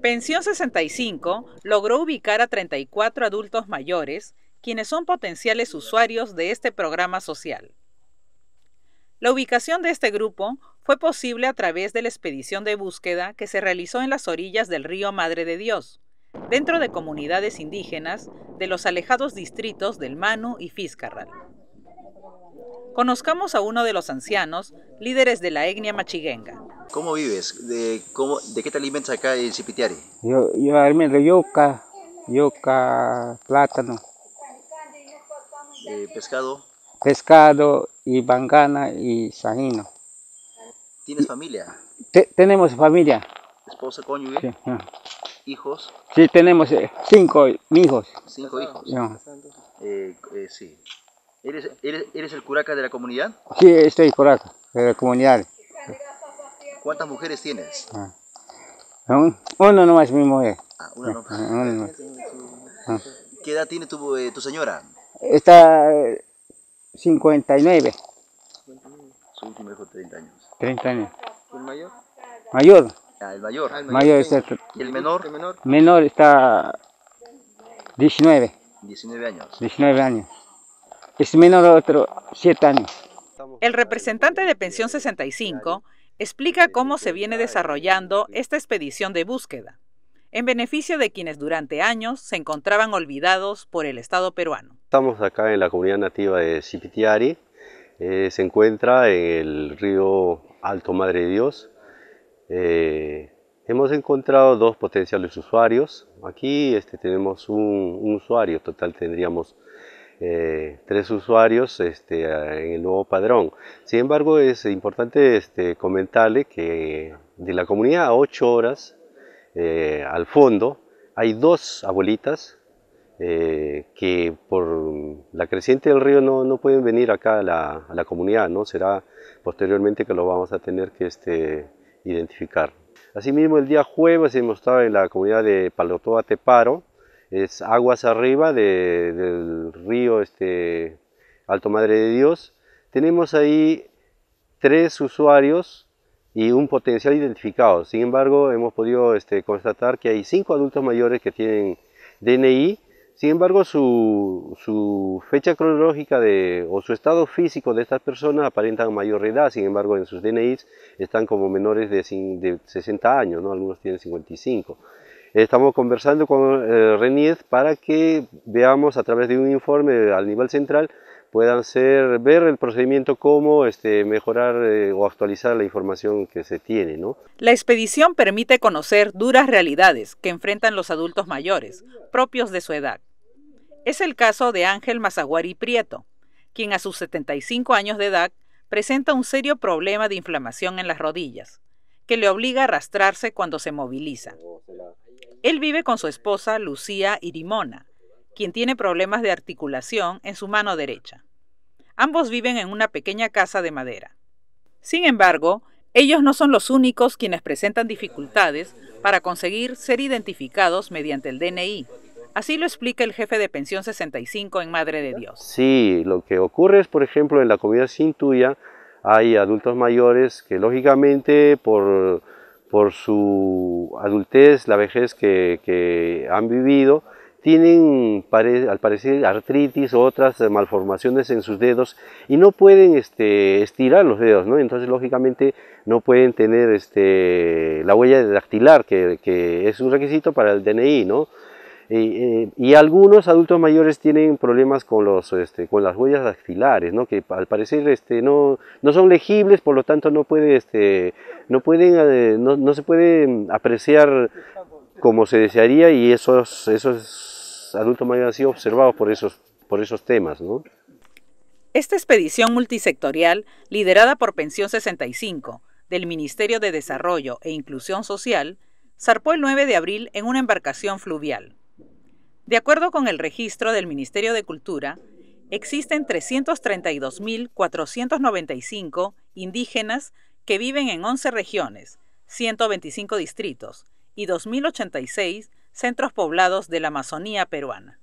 Pensión 65 logró ubicar a 34 adultos mayores, quienes son potenciales usuarios de este programa social. La ubicación de este grupo fue posible a través de la expedición de búsqueda que se realizó en las orillas del río Madre de Dios, dentro de comunidades indígenas de los alejados distritos del Manu y Fiscarral. Conozcamos a uno de los ancianos, líderes de la etnia Machigenga. ¿Cómo vives? ¿De, qué te alimentas acá en Cipitiari? Yo, yo alimento yuca, yuca, plátano. ¿Pescado? Pescado y bangana y sajino. ¿Tienes familia? tenemos familia. ¿Esposa, cónyuge? Sí. ¿Hijos? Sí, tenemos eh, cinco hijos. ¿Cinco hijos? Eh, eh, sí. ¿Eres, eres, el curaca de la comunidad? Sí, estoy curaca de la comunidad. ¿Cuántas mujeres tienes? Ah. Una nomás, mi mujer. Eh. Ah, una nomás. Ah, ah. ¿Qué edad tiene tu, eh, tu señora? Está 59. Eh, Su último hijo, 30 años. 30 años. ¿El mayor? Mayor. Ah, el mayor. el mayor. mayor está, el menor? Menor está 19. 19 años. 19 años es menos de otros siete años. El representante de Pensión 65 explica cómo se viene desarrollando esta expedición de búsqueda, en beneficio de quienes durante años se encontraban olvidados por el Estado peruano. Estamos acá en la comunidad nativa de Cipitiari, eh, se encuentra en el río Alto Madre de Dios. Eh, hemos encontrado dos potenciales usuarios. Aquí este, tenemos un usuario, total tendríamos eh, tres usuarios este, en el nuevo padrón. Sin embargo, es importante este, comentarle que de la comunidad a ocho horas eh, al fondo hay dos abuelitas eh, que por la creciente del río no, pueden venir acá a la, comunidad, ¿no? será posteriormente que lo vamos a tener que este, identificar. Asimismo, el día jueves hemos estado en la comunidad de Palotoa Teparo, es aguas arriba del río este, Alto Madre de Dios. Tenemos ahí tres usuarios y un potencial identificado. Sin embargo, hemos podido este, constatar que hay cinco adultos mayores que tienen DNI. Sin embargo, su, fecha cronológica o su estado físico de estas personas aparentan mayor edad. Sin embargo, en sus DNI están como menores de, 60 años, ¿no? algunos tienen 55. Estamos conversando con eh, Reniez para que veamos a través de un informe al nivel central puedan ser, ver el procedimiento, cómo este, mejorar eh, o actualizar la información que se tiene. La expedición permite conocer duras realidades que enfrentan los adultos mayores, propios de su edad. Es el caso de Ángel Mazaguari Prieto, quien a sus 75 años de edad presenta un serio problema de inflamación en las rodillas, que le obliga a arrastrarse cuando se moviliza. Él vive con su esposa Lucía Irimona, quien tiene problemas de articulación en su mano derecha. Ambos viven en una pequeña casa de madera. Sin embargo, ellos no son los únicos quienes presentan dificultades para conseguir ser identificados mediante el DNI. Así lo explica el jefe de Pensión 65 en Madre de Dios. Sí, lo que ocurre es, por ejemplo, en la comunidad Tuya, hay adultos mayores que lógicamente por por su adultez, la vejez que, han vivido, tienen al parecer artritis o otras malformaciones en sus dedos y no pueden este, estirar los dedos, ¿no? entonces lógicamente no pueden tener este, la huella de dactilar que, que, es un requisito para el DNI, ¿no? Eh, eh, y algunos adultos mayores tienen problemas con, los, este, con las huellas dactilares, ¿no? que al parecer este, no, no son legibles, por lo tanto no, puede, este, no, pueden, eh, no, se puede mm, apreciar como se desearía y esos, esos adultos mayores han sido observados por esos, por esos temas. ¿no? Esta expedición multisectorial, liderada por Pensión 65 del Ministerio de Desarrollo e Inclusión Social, zarpó el 9 de abril en una embarcación fluvial. De acuerdo con el registro del Ministerio de Cultura, existen 332.495 indígenas que viven en 11 regiones, 125 distritos y 2.086 centros poblados de la Amazonía peruana.